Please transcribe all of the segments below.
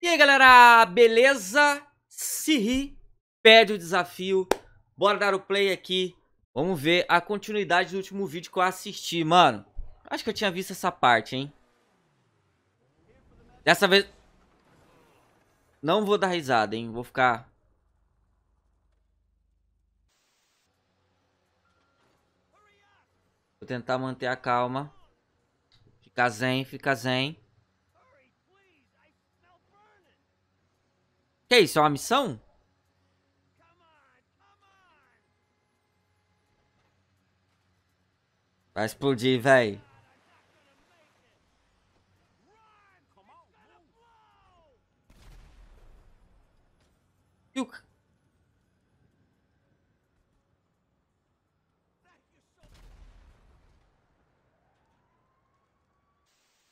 E aí, galera, beleza? Se ri, pede o desafio. Bora dar o play aqui. Vamos ver a continuidade do último vídeo que eu assisti, mano. Acho que eu tinha visto essa parte, hein? Dessa vez... Não vou dar risada, hein? Vou ficar... Vou tentar manter a calma. Ficar zen, ficar zen. Que isso, é uma missão? Vai explodir, velho.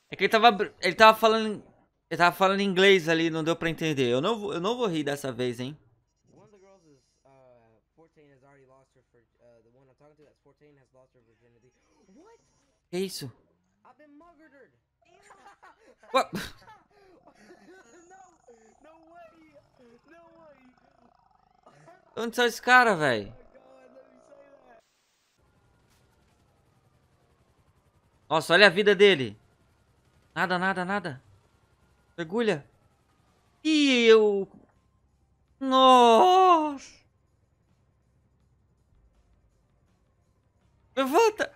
É que ele tava, ele tava falando ele tava falando inglês ali, não deu pra entender. Eu não, eu não vou rir dessa vez, hein? Uh, uh, que isso? Onde são esses caras, velho? Nossa, olha a vida dele. Nada, nada, nada. Mergulha. E eu... Nossa! Levanta!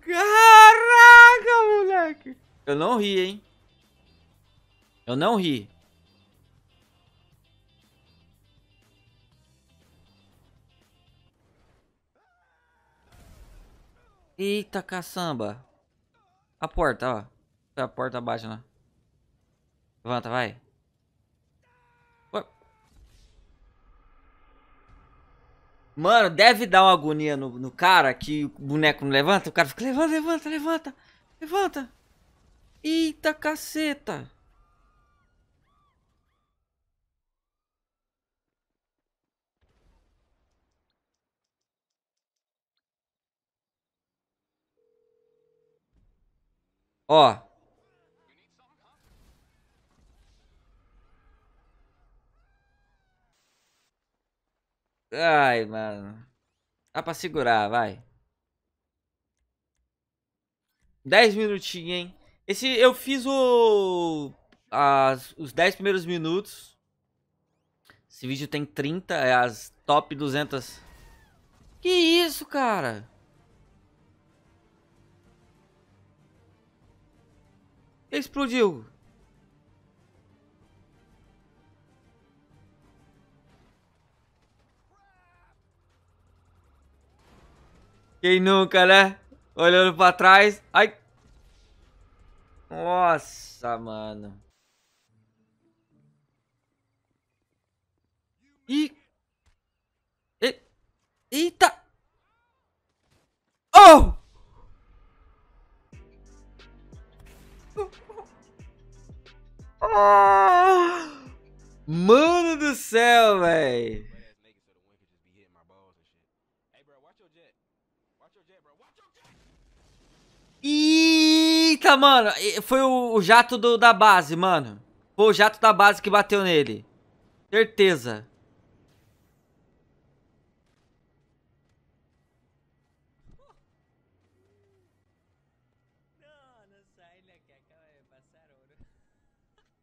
Caraca, moleque! Eu não ri, hein? Eu não ri. Eita caçamba. A porta, ó. Tá, a porta abaixo lá. Né? Levanta, vai. Ué. Mano, deve dar uma agonia no, no cara que o boneco não levanta. O cara fica, levanta, levanta, levanta. Levanta. Eita caceta. Ó. Ai, mano. Dá pra segurar, vai. dez minutinhos, hein? Esse, eu fiz o... As, os dez primeiros minutos. Esse vídeo tem 30, é as top 200. Que isso, cara? Explodiu. Quem nunca, né? Olhando pra trás. Ai. Nossa, mano. E Eita, mano. Foi o jato do, da base, mano. Foi o jato da base que bateu nele. Certeza.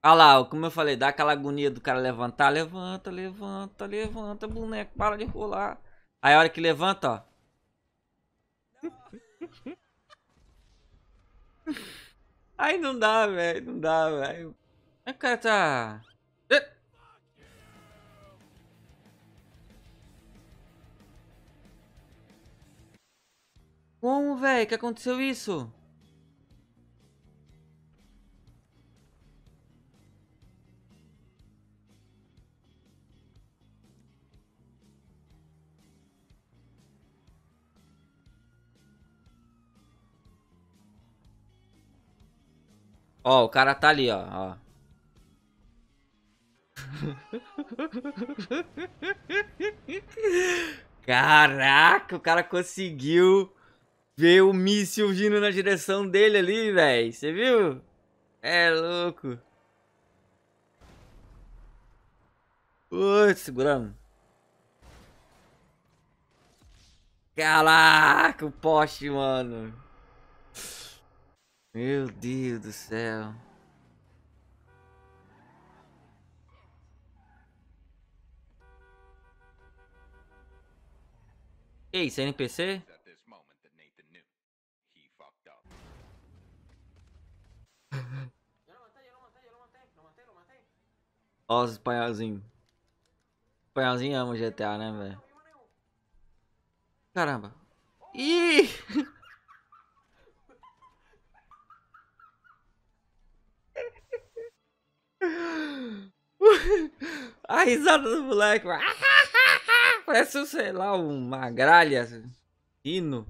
Olha lá, como eu falei, dá aquela agonia do cara levantar, levanta, levanta, levanta, boneco, para de rolar. Aí a hora que levanta, ó. Aí não dá, velho. Não dá, velho. Aí o cara tá... É. Como, velho? Que aconteceu isso? Ó, o cara tá ali, ó. ó. Caraca, o cara conseguiu ver o míssil vindo na direção dele ali, velho. Você viu? É louco. Ui, segurando. Caraca, o poste, mano. Meu Deus do céu. Ei, esse é NPC? Ó, os espanholzinhos. Espanholzinho ama GTA, né, velho? Caramba. Ih! A risada do moleque. Parece, sei lá, uma gralha. Hino.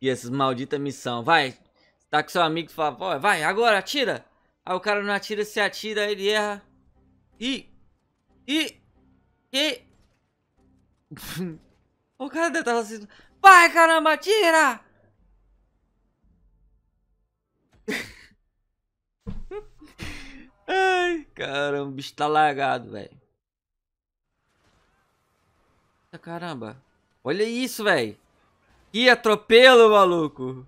E essas malditas missão. Vai. Tá com seu amigo e fala, vai, agora, atira. Aí o cara não atira, se atira, ele erra. E. E. E. o cara deve estar tá assim. Vai, caramba, atira! Caramba, o bicho tá largado, velho. Caramba. Olha isso, velho. Que atropelo, maluco.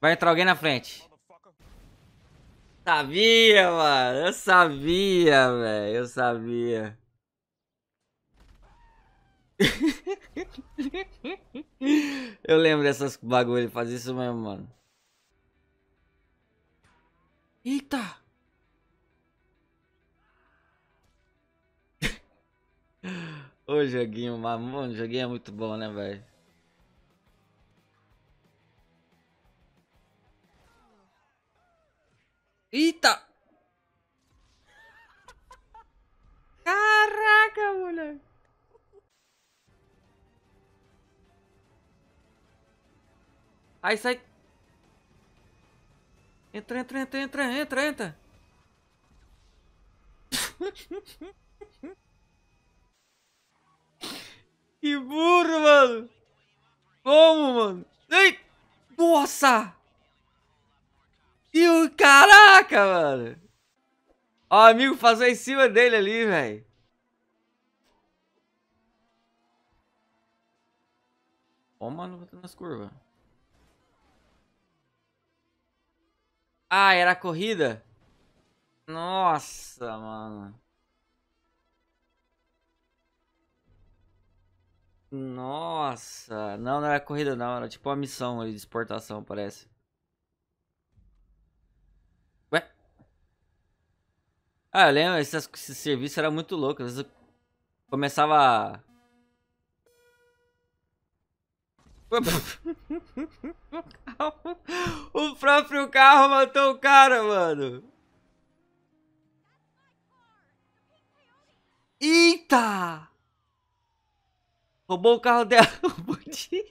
Vai entrar alguém na frente. Sabia, mano. Eu sabia, velho. Eu sabia. eu lembro dessas bagulho. Faz isso mesmo, mano. Eita! Ô joguinho, mano. O joguinho é muito bom, né, velho? Eita! Caraca, moleque! Aí sai. Entra, entra, entra, entra, entra, entra. que burro, mano. Como, mano? Ei! Nossa! E o caraca, mano. Ó, o amigo passou em cima dele ali, velho. Ó, mano, botando nas curvas. Ah, era a corrida? Nossa, mano. Nossa. Não, não era corrida não. Era tipo uma missão de exportação, parece. Ah, eu lembro, esse, esse serviço era muito louco. Às vezes eu começava. o próprio carro matou o cara, mano. Eita! Roubou o carro dela, o bandido.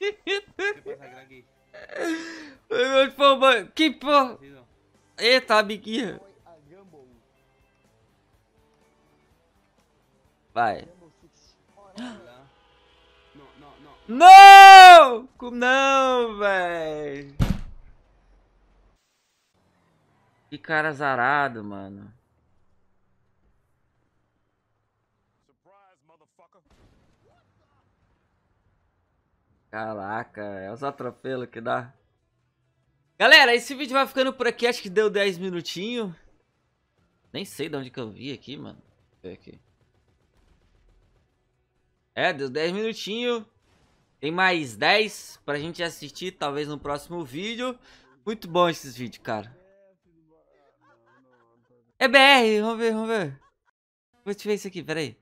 Que porra. Eita, amiguinha. Vai. Não! Não, velho. Que cara zarado, mano. Caraca, é os atropelos que dá. Galera, esse vídeo vai ficando por aqui. Acho que deu 10 minutinhos. Nem sei de onde que eu vi aqui, mano. Deixa eu ver aqui. É, deu 10 minutinhos. Tem mais 10 pra gente assistir, talvez no próximo vídeo. Muito bom esses vídeos, cara. É BR, vamos ver, vamos ver. Vou te ver isso aqui, peraí.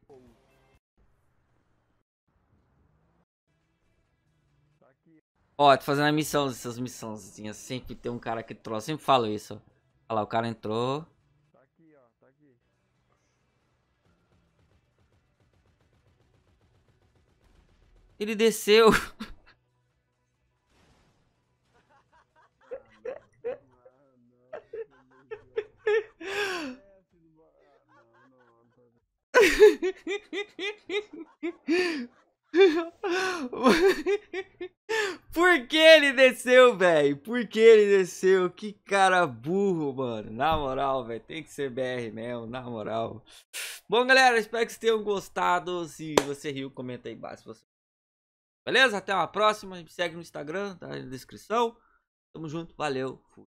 Ó, tô fazendo a missão, essas missãozinhas. Sempre tem um cara que troll, sempre falo isso. Olha lá, o cara entrou. Ele desceu. Por que ele desceu, velho? Por que ele desceu? Que cara burro, mano. Na moral, velho. Tem que ser BR mesmo, na moral. Bom, galera, espero que vocês tenham gostado. Se você riu, comenta aí embaixo. Se você Beleza? Até uma próxima. gente segue no Instagram, tá aí na descrição. Tamo junto, valeu, fui.